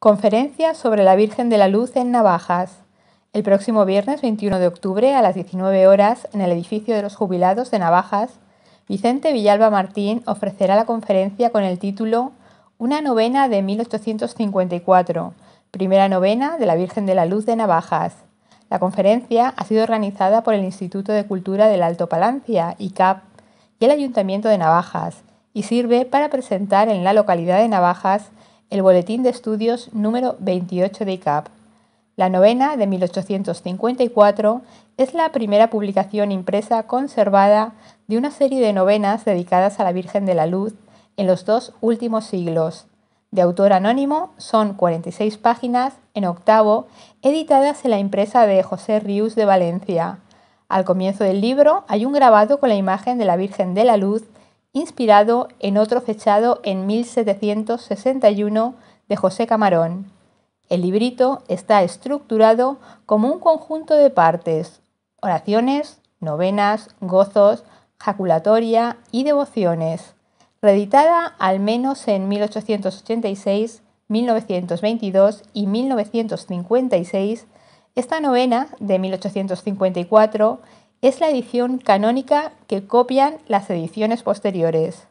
Conferencia sobre la Virgen de la Luz en Navajas. El próximo viernes 21 de octubre a las 19 horas en el edificio de los jubilados de Navajas, Vicente Villalba Martín ofrecerá la conferencia con el título Una novena de 1854, primera novena de la Virgen de la Luz de Navajas. La conferencia ha sido organizada por el Instituto de Cultura del Alto Palancia, ICAP, y el Ayuntamiento de Navajas, y sirve para presentar en la localidad de Navajas el Boletín de Estudios número 28 de ICAP. La novena de 1854 es la primera publicación impresa conservada de una serie de novenas dedicadas a la Virgen de la Luz en los dos últimos siglos. De autor anónimo son 46 páginas en octavo, editadas en la impresa de José Rius de Valencia. Al comienzo del libro hay un grabado con la imagen de la Virgen de la Luz inspirado en otro fechado en 1761 de José Camarón. El librito está estructurado como un conjunto de partes, oraciones, novenas, gozos, jaculatoria y devociones, reeditada al menos en 1886, 1922 y 1956, esta novena de 1854 es la edición canónica que copian las ediciones posteriores.